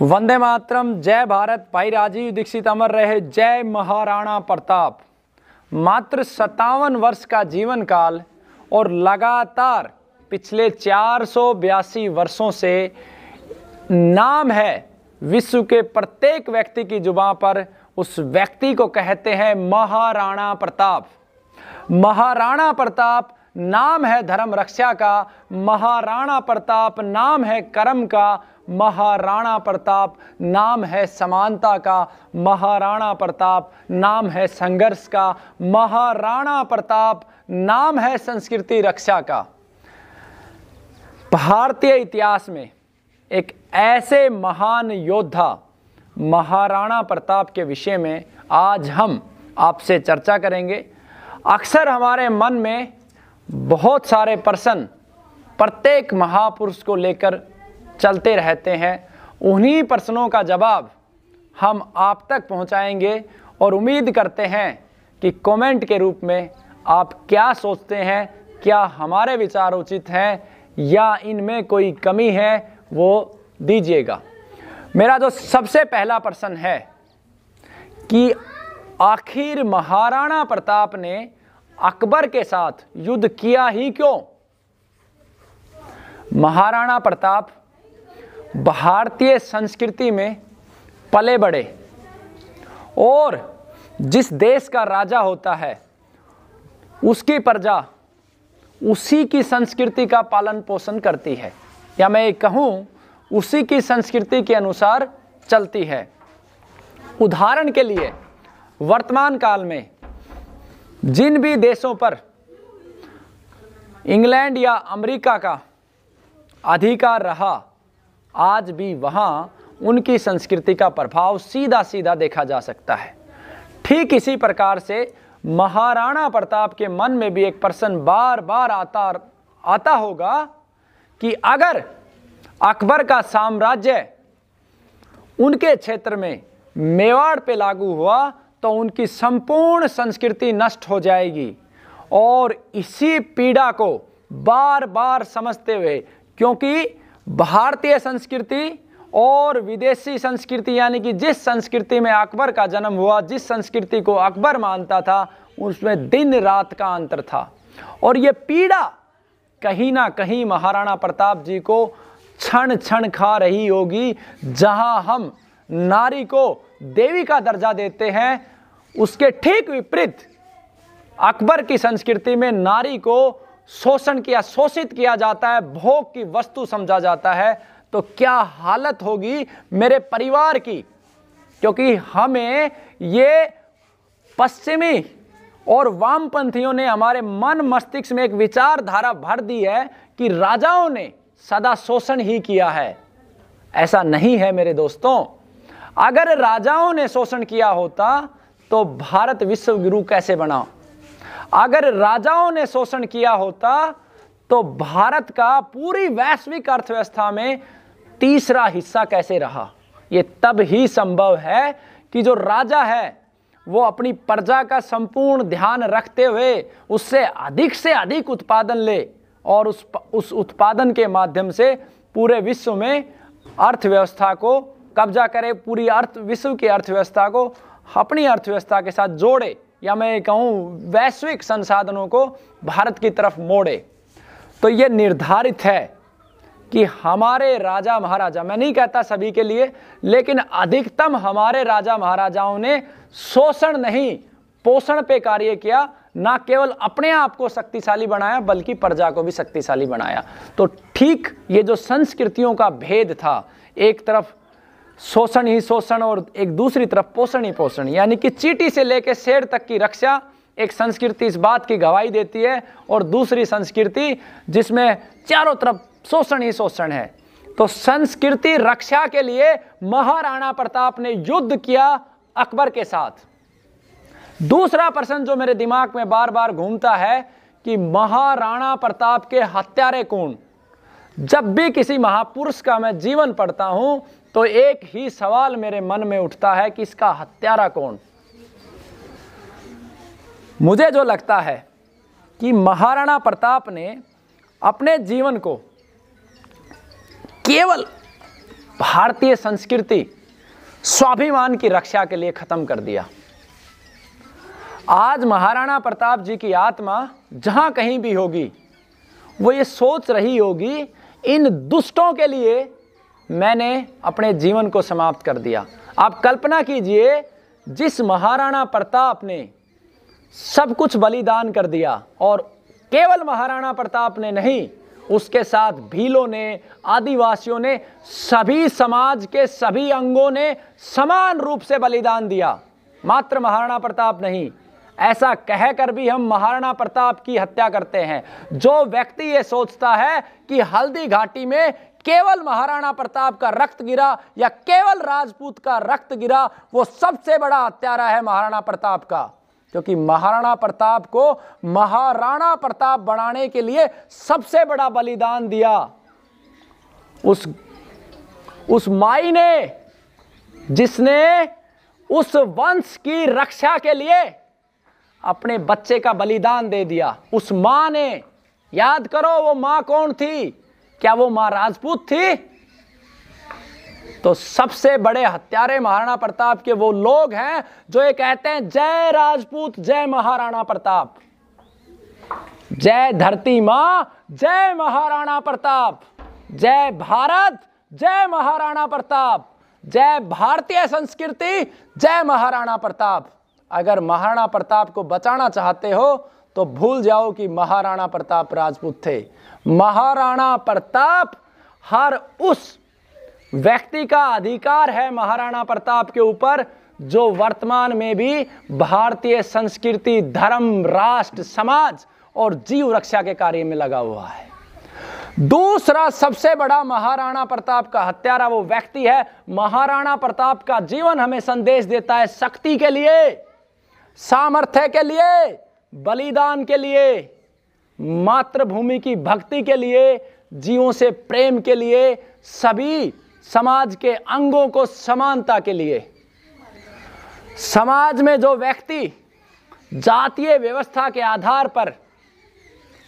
वंदे मातरम जय भारत भाई राजीव दीक्षित अमर रहे जय महाराणा प्रताप मात्र सत्तावन वर्ष का जीवन काल और लगातार पिछले चार वर्षों से नाम है विश्व के प्रत्येक व्यक्ति की जुबा पर उस व्यक्ति को कहते हैं महाराणा प्रताप महाराणा प्रताप नाम है धर्म रक्षा का महाराणा प्रताप नाम है कर्म का महाराणा प्रताप नाम है समानता का महाराणा प्रताप नाम है संघर्ष का महाराणा प्रताप नाम है संस्कृति रक्षा का भारतीय इतिहास में एक ऐसे महान योद्धा महाराणा प्रताप के विषय में आज हम आपसे चर्चा करेंगे अक्सर हमारे मन में बहुत सारे प्रश्न प्रत्येक महापुरुष को लेकर चलते रहते हैं उन्हीं प्रश्नों का जवाब हम आप तक पहुंचाएंगे और उम्मीद करते हैं कि कमेंट के रूप में आप क्या सोचते हैं क्या हमारे विचार उचित हैं या इनमें कोई कमी है वो दीजिएगा मेरा जो सबसे पहला प्रश्न है कि आखिर महाराणा प्रताप ने अकबर के साथ युद्ध किया ही क्यों महाराणा प्रताप भारतीय संस्कृति में पले बड़े और जिस देश का राजा होता है उसकी प्रजा उसी की संस्कृति का पालन पोषण करती है या मैं कहूँ उसी की संस्कृति के अनुसार चलती है उदाहरण के लिए वर्तमान काल में जिन भी देशों पर इंग्लैंड या अमेरिका का अधिकार रहा आज भी वहाँ उनकी संस्कृति का प्रभाव सीधा सीधा देखा जा सकता है ठीक इसी प्रकार से महाराणा प्रताप के मन में भी एक प्रश्न बार बार आता आता होगा कि अगर अकबर का साम्राज्य उनके क्षेत्र में मेवाड़ पे लागू हुआ तो उनकी संपूर्ण संस्कृति नष्ट हो जाएगी और इसी पीड़ा को बार बार समझते हुए क्योंकि भारतीय संस्कृति और विदेशी संस्कृति यानी कि जिस संस्कृति में अकबर का जन्म हुआ जिस संस्कृति को अकबर मानता था उसमें दिन रात का अंतर था और ये पीड़ा कहीं ना कहीं महाराणा प्रताप जी को क्षण क्षण खा रही होगी जहां हम नारी को देवी का दर्जा देते हैं उसके ठीक विपरीत अकबर की संस्कृति में नारी को शोषण किया शोषित किया जाता है भोग की वस्तु समझा जाता है तो क्या हालत होगी मेरे परिवार की क्योंकि हमें ये पश्चिमी और वामपंथियों ने हमारे मन मस्तिष्क में एक विचारधारा भर दी है कि राजाओं ने सदा शोषण ही किया है ऐसा नहीं है मेरे दोस्तों अगर राजाओं ने शोषण किया होता तो भारत विश्व गुरु कैसे बना अगर राजाओं ने शोषण किया होता तो भारत का पूरी वैश्विक अर्थव्यवस्था में तीसरा हिस्सा कैसे रहा ये तब ही संभव है कि जो राजा है वो अपनी प्रजा का संपूर्ण ध्यान रखते हुए उससे अधिक से अधिक उत्पादन ले और उस उस उत्पादन के माध्यम से पूरे विश्व में अर्थव्यवस्था को कब्जा करे पूरी अर्थ विश्व की अर्थव्यवस्था को अपनी अर्थव्यवस्था के साथ जोड़े या मैं कहूँ वैश्विक संसाधनों को भारत की तरफ मोड़े तो ये निर्धारित है कि हमारे राजा महाराजा मैं नहीं कहता सभी के लिए लेकिन अधिकतम हमारे राजा महाराजाओं ने शोषण नहीं पोषण पे कार्य किया ना केवल अपने आप को शक्तिशाली बनाया बल्कि प्रजा को भी शक्तिशाली बनाया तो ठीक ये जो संस्कृतियों का भेद था एक तरफ शोषण ही शोषण और एक दूसरी तरफ पोषण ही पोषण यानी कि चीटी से लेकर शेर तक की रक्षा एक संस्कृति इस बात की गवाही देती है और दूसरी संस्कृति जिसमें चारों तरफ शोषण ही शोषण है तो संस्कृति रक्षा के लिए महाराणा प्रताप ने युद्ध किया अकबर के साथ दूसरा प्रश्न जो मेरे दिमाग में बार बार घूमता है कि महाराणा प्रताप के हत्यारे कौन जब भी किसी महापुरुष का मैं जीवन पढ़ता हूं तो एक ही सवाल मेरे मन में उठता है कि इसका हत्यारा कौन मुझे जो लगता है कि महाराणा प्रताप ने अपने जीवन को केवल भारतीय संस्कृति स्वाभिमान की रक्षा के लिए खत्म कर दिया आज महाराणा प्रताप जी की आत्मा जहां कहीं भी होगी वो ये सोच रही होगी इन दुष्टों के लिए मैंने अपने जीवन को समाप्त कर दिया आप कल्पना कीजिए जिस महाराणा प्रताप ने सब कुछ बलिदान कर दिया और केवल महाराणा प्रताप ने नहीं उसके साथ भीलों ने आदिवासियों ने सभी समाज के सभी अंगों ने समान रूप से बलिदान दिया मात्र महाराणा प्रताप नहीं ऐसा कहकर भी हम महाराणा प्रताप की हत्या करते हैं जो व्यक्ति ये सोचता है कि हल्दी घाटी में केवल महाराणा प्रताप का रक्त गिरा या केवल राजपूत का रक्त गिरा वो सबसे बड़ा हत्यारा है महाराणा प्रताप का क्योंकि महाराणा प्रताप को महाराणा प्रताप बनाने के लिए सबसे बड़ा बलिदान दिया उस उस माई ने जिसने उस वंश की रक्षा के लिए अपने बच्चे का बलिदान दे दिया उस मां ने याद करो वो मां कौन थी क्या वो मां राजपूत थी तो सबसे बड़े हत्यारे महाराणा प्रताप के वो लोग हैं जो ये कहते हैं जय राजपूत जय महाराणा प्रताप जय धरती मां जय महाराणा प्रताप जय भारत जय महाराणा प्रताप जय भारतीय संस्कृति जय महाराणा प्रताप अगर महाराणा प्रताप को बचाना चाहते हो तो भूल जाओ कि महाराणा प्रताप राजपूत थे महाराणा प्रताप हर उस व्यक्ति का अधिकार है महाराणा प्रताप के ऊपर जो वर्तमान में भी भारतीय संस्कृति धर्म राष्ट्र समाज और जीव रक्षा के कार्य में लगा हुआ है दूसरा सबसे बड़ा महाराणा प्रताप का हत्यारा वो व्यक्ति है महाराणा प्रताप का जीवन हमें संदेश देता है शक्ति के लिए सामर्थ्य के लिए बलिदान के लिए मातृभूमि की भक्ति के लिए जीवों से प्रेम के लिए सभी समाज के अंगों को समानता के लिए समाज में जो व्यक्ति जातीय व्यवस्था के आधार पर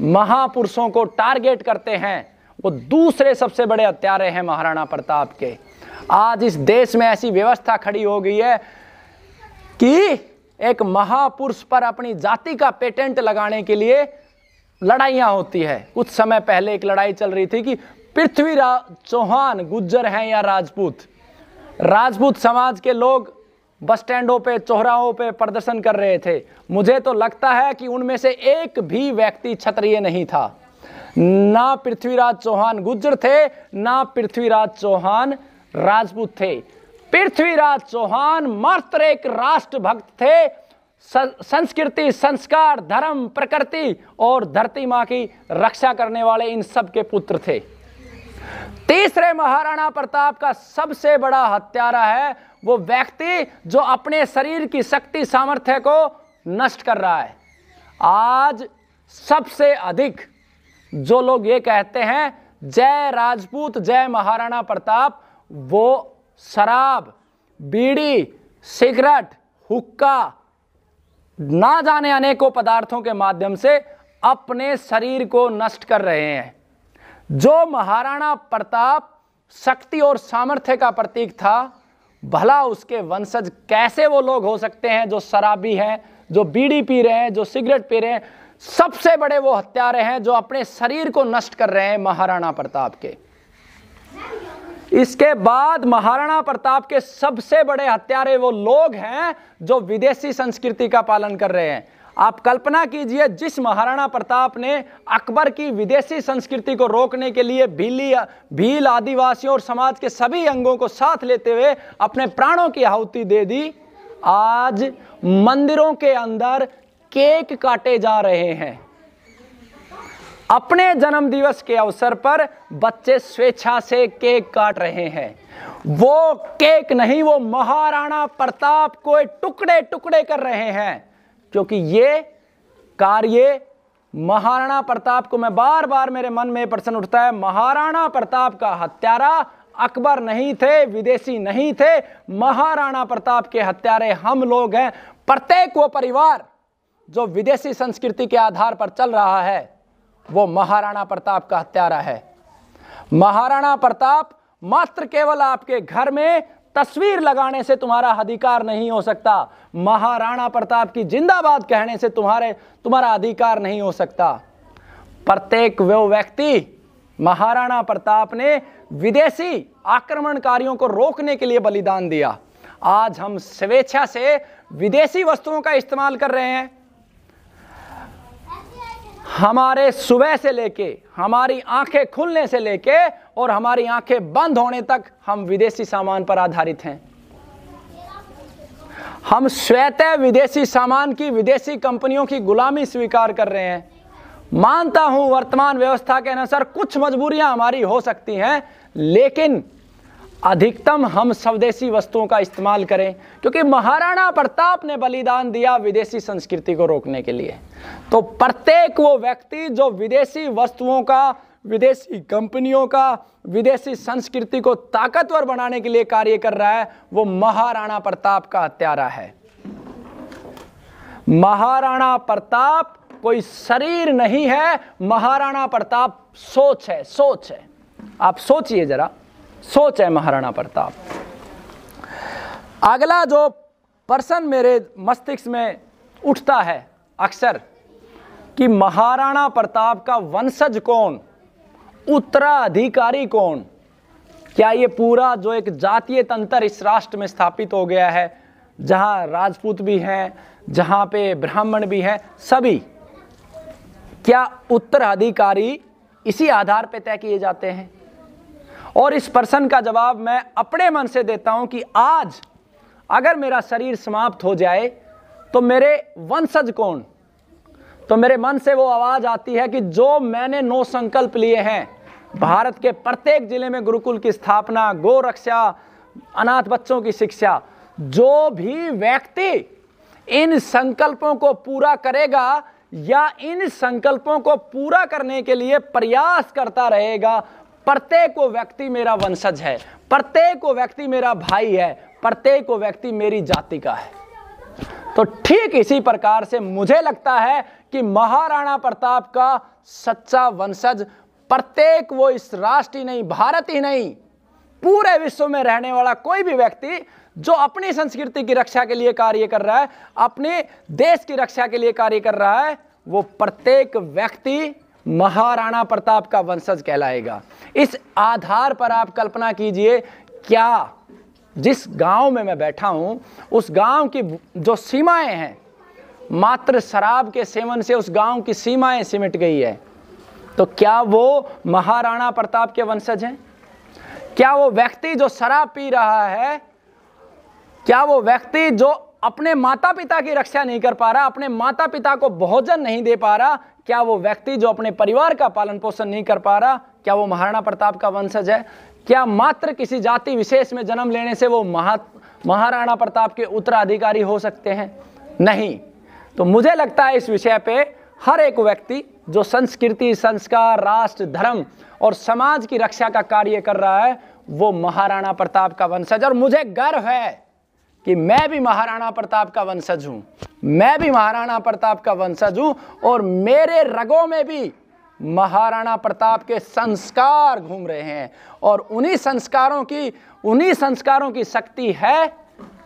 महापुरुषों को टारगेट करते हैं वो दूसरे सबसे बड़े हत्यारे हैं महाराणा प्रताप के आज इस देश में ऐसी व्यवस्था खड़ी हो गई है कि एक महापुरुष पर अपनी जाति का पेटेंट लगाने के लिए लड़ाइयाँ होती है कुछ समय पहले एक लड़ाई चल रही थी कि पृथ्वी चौहान गुज्जर हैं या राजपूत राजपूत समाज के लोग बस स्टैंडों पे चौराहों पे प्रदर्शन कर रहे थे मुझे तो लगता है कि उनमें से एक भी व्यक्ति क्षत्रिय नहीं था ना पृथ्वीराज चौहान गुज्जर थे ना पृथ्वीराज चौहान राजपूत थे पृथ्वीराज चौहान मात्र एक राष्ट्रभक्त थे संस्कृति संस्कार धर्म प्रकृति और धरती माँ की रक्षा करने वाले इन सब के पुत्र थे तीसरे महाराणा प्रताप का सबसे बड़ा हत्यारा है वो व्यक्ति जो अपने शरीर की शक्ति सामर्थ्य को नष्ट कर रहा है आज सबसे अधिक जो लोग ये कहते हैं जय राजपूत जय महाराणा प्रताप वो शराब बीड़ी सिगरेट हुक्का ना जाने अनेकों पदार्थों के माध्यम से अपने शरीर को नष्ट कर रहे हैं जो महाराणा प्रताप शक्ति और सामर्थ्य का प्रतीक था भला उसके वंशज कैसे वो लोग हो सकते हैं जो शराबी हैं जो बीड़ी पी रहे हैं जो सिगरेट पी रहे हैं सबसे बड़े वो हत्यारे हैं जो अपने शरीर को नष्ट कर रहे हैं महाराणा प्रताप के इसके बाद महाराणा प्रताप के सबसे बड़े हत्यारे वो लोग हैं जो विदेशी संस्कृति का पालन कर रहे हैं आप कल्पना कीजिए जिस महाराणा प्रताप ने अकबर की विदेशी संस्कृति को रोकने के लिए भीली भील आदिवासियों और समाज के सभी अंगों को साथ लेते हुए अपने प्राणों की आहुति दे दी आज मंदिरों के अंदर केक काटे जा रहे हैं अपने जन्म दिवस के अवसर पर बच्चे स्वेच्छा से केक काट रहे हैं वो केक नहीं वो महाराणा प्रताप को टुकड़े टुकड़े कर रहे हैं क्योंकि ये कार्य महाराणा प्रताप को मैं बार बार मेरे मन में प्रश्न उठता है महाराणा प्रताप का हत्यारा अकबर नहीं थे विदेशी नहीं थे महाराणा प्रताप के हत्यारे हम लोग हैं प्रत्येक वो परिवार जो विदेशी संस्कृति के आधार पर चल रहा है वो महाराणा प्रताप का हत्यारा है महाराणा प्रताप मात्र केवल आपके घर में तस्वीर लगाने से तुम्हारा अधिकार नहीं हो सकता महाराणा प्रताप की जिंदाबाद कहने से तुम्हारे तुम्हारा अधिकार नहीं हो सकता प्रत्येक वो व्यक्ति महाराणा प्रताप ने विदेशी आक्रमणकारियों को रोकने के लिए बलिदान दिया आज हम स्वेच्छा से विदेशी वस्तुओं का इस्तेमाल कर रहे हैं हमारे सुबह से लेके हमारी आंखें खुलने से लेके और हमारी आंखें बंद होने तक हम विदेशी सामान पर आधारित हैं हम श्वेत विदेशी सामान की विदेशी कंपनियों की गुलामी स्वीकार कर रहे हैं मानता हूं वर्तमान व्यवस्था के अनुसार कुछ मजबूरियां हमारी हो सकती हैं लेकिन अधिकतम हम स्वदेशी वस्तुओं का इस्तेमाल करें क्योंकि महाराणा प्रताप ने बलिदान दिया विदेशी संस्कृति को रोकने के लिए तो प्रत्येक वो व्यक्ति जो विदेशी वस्तुओं का विदेशी कंपनियों का विदेशी संस्कृति को ताकतवर बनाने के लिए कार्य कर रहा है वो महाराणा प्रताप का हत्यारा है महाराणा प्रताप कोई शरीर नहीं है महाराणा प्रताप सोच है सोच है आप सोचिए जरा सोच है महाराणा प्रताप अगला जो पर्सन मेरे मस्तिष्क में उठता है अक्सर कि महाराणा प्रताप का वंशज कौन उत्तराधिकारी कौन क्या ये पूरा जो एक जातीय तंत्र इस राष्ट्र में स्थापित हो गया है जहां राजपूत भी हैं जहां पे ब्राह्मण भी हैं सभी क्या उत्तराधिकारी इसी आधार पर तय किए जाते हैं और इस प्रश्न का जवाब मैं अपने मन से देता हूं कि आज अगर मेरा शरीर समाप्त हो जाए तो मेरे वंशज कौन तो मेरे मन से वो आवाज़ आती है कि जो मैंने नौ संकल्प लिए हैं भारत के प्रत्येक जिले में गुरुकुल की स्थापना गो रक्षा अनाथ बच्चों की शिक्षा जो भी व्यक्ति इन संकल्पों को पूरा करेगा या इन संकल्पों को पूरा करने के लिए प्रयास करता रहेगा प्रत्येक वो व्यक्ति मेरा वंशज है प्रत्येक वो व्यक्ति मेरा भाई है प्रत्येक वो व्यक्ति मेरी जाति का है तो ठीक इसी प्रकार से मुझे लगता है कि महाराणा प्रताप का सच्चा वंशज प्रत्येक वो इस राष्ट्र ही नहीं भारत ही नहीं पूरे विश्व में रहने वाला कोई भी व्यक्ति जो अपनी संस्कृति की रक्षा के लिए कार्य कर रहा है अपने देश की रक्षा के लिए कार्य कर रहा है वो प्रत्येक व्यक्ति महाराणा प्रताप का वंशज कहलाएगा इस आधार पर आप कल्पना कीजिए क्या जिस गांव में मैं बैठा हूं उस गांव की जो सीमाएं हैं मात्र शराब के सेवन से उस गांव की सीमाएं सिमट गई है तो क्या वो महाराणा प्रताप के वंशज हैं क्या वो व्यक्ति जो शराब पी रहा है क्या वो व्यक्ति जो अपने माता पिता की रक्षा नहीं कर पा रहा अपने माता पिता को भोजन नहीं दे पा रहा क्या वो व्यक्ति जो अपने परिवार का पालन पोषण नहीं कर पा रहा क्या वो महाराणा प्रताप का वंशज है क्या मात्र किसी जाति विशेष में जन्म लेने से वो महा महाराणा प्रताप के उत्तराधिकारी हो सकते हैं नहीं तो मुझे लगता है इस विषय पे हर एक व्यक्ति जो संस्कृति संस्कार राष्ट्र धर्म और समाज की रक्षा का कार्य कर रहा है वो महाराणा प्रताप का वंशज और मुझे गर्व है कि मैं भी महाराणा प्रताप का वंशज हूँ मैं भी महाराणा प्रताप का वंशज हूँ और मेरे रगों में भी महाराणा प्रताप के संस्कार घूम रहे हैं और उन्हीं संस्कारों की उन्हीं संस्कारों की शक्ति है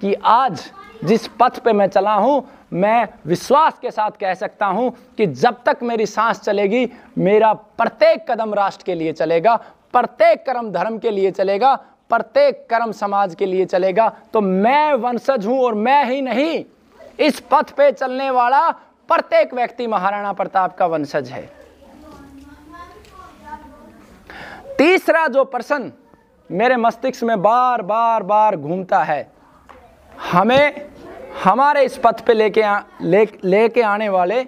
कि आज जिस पथ पे मैं चला हूँ मैं विश्वास के साथ कह सकता हूँ कि जब तक मेरी सांस चलेगी मेरा प्रत्येक कदम राष्ट्र के लिए चलेगा प्रत्येक कर्म धर्म के लिए चलेगा प्रत्येक कर्म समाज के लिए चलेगा तो मैं वंशज हूँ और मैं ही नहीं इस पथ पे चलने वाला प्रत्येक व्यक्ति महाराणा प्रताप का वंशज है तीसरा जो प्रश्न मेरे मस्तिष्क में बार बार बार घूमता है हमें हमारे इस पथ पे लेके ले लेके आने वाले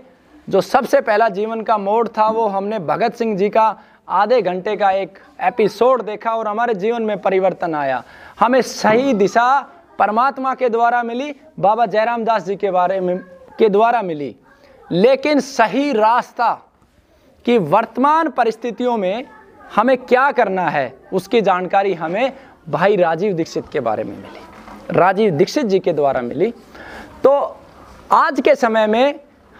जो सबसे पहला जीवन का मोड़ था वो हमने भगत सिंह जी का आधे घंटे का एक एपिसोड देखा और हमारे जीवन में परिवर्तन आया हमें सही दिशा परमात्मा के द्वारा मिली बाबा जयराम दास जी के बारे में के द्वारा मिली लेकिन सही रास्ता कि वर्तमान परिस्थितियों में हमें क्या करना है उसकी जानकारी हमें भाई राजीव दीक्षित के बारे में मिली राजीव दीक्षित जी के द्वारा मिली तो आज के समय में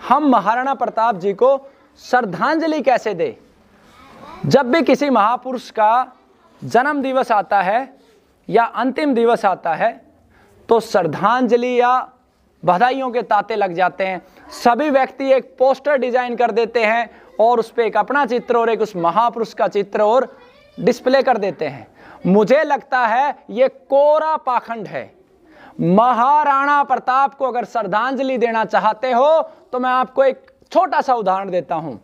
हम महाराणा प्रताप जी को श्रद्धांजलि कैसे दें जब भी किसी महापुरुष का जन्म दिवस आता है या अंतिम दिवस आता है तो श्रद्धांजलि या बधाइयों के ताते लग जाते हैं सभी व्यक्ति एक पोस्टर डिजाइन कर देते हैं और उस पर एक अपना चित्र और एक उस महापुरुष का चित्र और डिस्प्ले कर देते हैं मुझे लगता है ये कोरा पाखंड है महाराणा प्रताप को अगर श्रद्धांजलि देना चाहते हो तो मैं आपको एक छोटा सा उदाहरण देता हूं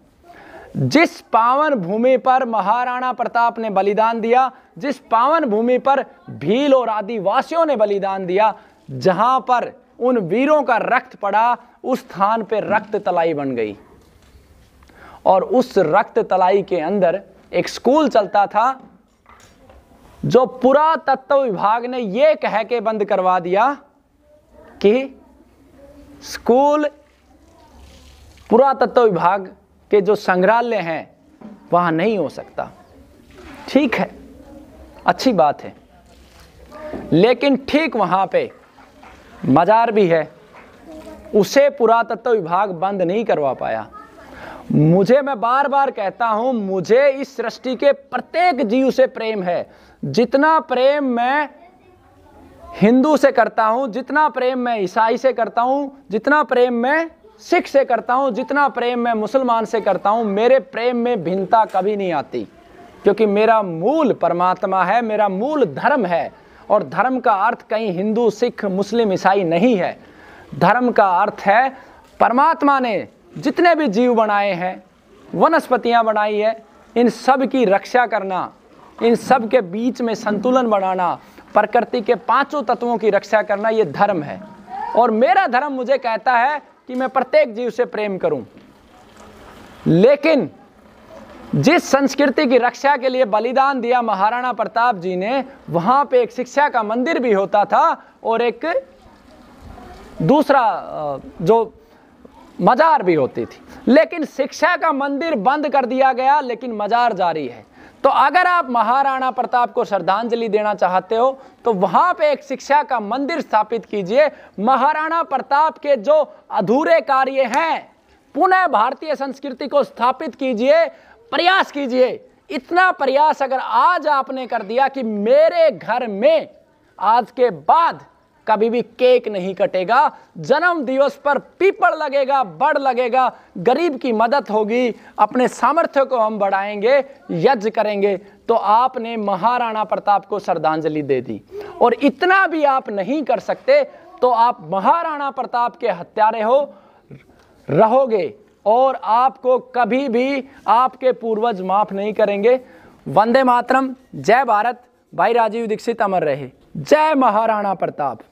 जिस पावन भूमि पर महाराणा प्रताप ने बलिदान दिया जिस पावन भूमि पर भील और आदिवासियों ने बलिदान दिया जहां पर उन वीरों का रक्त पड़ा उस स्थान पर रक्त तलाई बन गई और उस रक्त तलाई के अंदर एक स्कूल चलता था जो पुरातत्व विभाग ने यह कह के बंद करवा दिया कि स्कूल पुरातत्व विभाग के जो संग्रहालय हैं वहाँ नहीं हो सकता ठीक है अच्छी बात है लेकिन ठीक वहाँ पे मज़ार भी है उसे पुरातत्व विभाग बंद नहीं करवा पाया मुझे मैं बार बार कहता हूं मुझे इस सृष्टि के प्रत्येक जीव से प्रेम है जितना प्रेम मैं हिंदू से करता हूं जितना प्रेम मैं ईसाई से करता हूं जितना प्रेम मैं सिख से करता हूँ जितना प्रेम मैं मुसलमान से करता हूँ मेरे प्रेम में भिन्नता कभी नहीं आती क्योंकि मेरा मूल परमात्मा है मेरा मूल धर्म है और धर्म का अर्थ कहीं हिंदू सिख मुस्लिम ईसाई नहीं है धर्म का अर्थ है परमात्मा ने जितने भी जीव बनाए हैं वनस्पतियाँ बनाई है इन सब की रक्षा करना इन सब के बीच में संतुलन बनाना प्रकृति के पांचों तत्वों की रक्षा करना ये धर्म है और मेरा धर्म मुझे कहता है कि मैं प्रत्येक जीव से प्रेम करूं लेकिन जिस संस्कृति की रक्षा के लिए बलिदान दिया महाराणा प्रताप जी ने वहां पे एक शिक्षा का मंदिर भी होता था और एक दूसरा जो मजार भी होती थी लेकिन शिक्षा का मंदिर बंद कर दिया गया लेकिन मजार जारी है तो अगर आप महाराणा प्रताप को श्रद्धांजलि देना चाहते हो तो वहां पे एक शिक्षा का मंदिर स्थापित कीजिए महाराणा प्रताप के जो अधूरे कार्य हैं पुनः भारतीय संस्कृति को स्थापित कीजिए प्रयास कीजिए इतना प्रयास अगर आज आपने कर दिया कि मेरे घर में आज के बाद कभी भी केक नहीं कटेगा जन्म दिवस पर पीपल लगेगा बड़ लगेगा गरीब की मदद होगी अपने सामर्थ्य को हम बढ़ाएंगे यज्ञ करेंगे तो आपने महाराणा प्रताप को श्रद्धांजलि दे दी और इतना भी आप नहीं कर सकते तो आप महाराणा प्रताप के हत्यारे हो रहोगे और आपको कभी भी आपके पूर्वज माफ नहीं करेंगे वंदे मातरम जय भारत भाई राजीव दीक्षित अमर रहे जय महाराणा प्रताप